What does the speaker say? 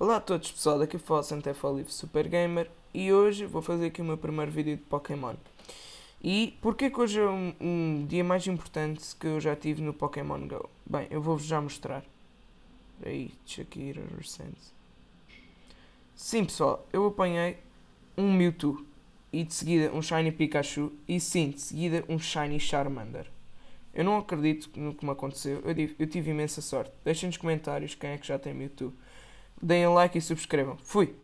Olá a todos pessoal, daqui falo Santefalif Super Gamer e hoje vou fazer aqui o meu primeiro vídeo de Pokémon. E porquê que hoje é um, um dia mais importante que eu já tive no Pokémon GO? Bem, eu vou-vos já mostrar. Aí, Shakira recent. Sim pessoal, eu apanhei um Mewtwo e de seguida um Shiny Pikachu e sim, de seguida um Shiny Charmander. Eu não acredito no que me aconteceu, eu tive, eu tive imensa sorte. Deixem nos comentários quem é que já tem Mewtwo deem like e subscrevam. Fui!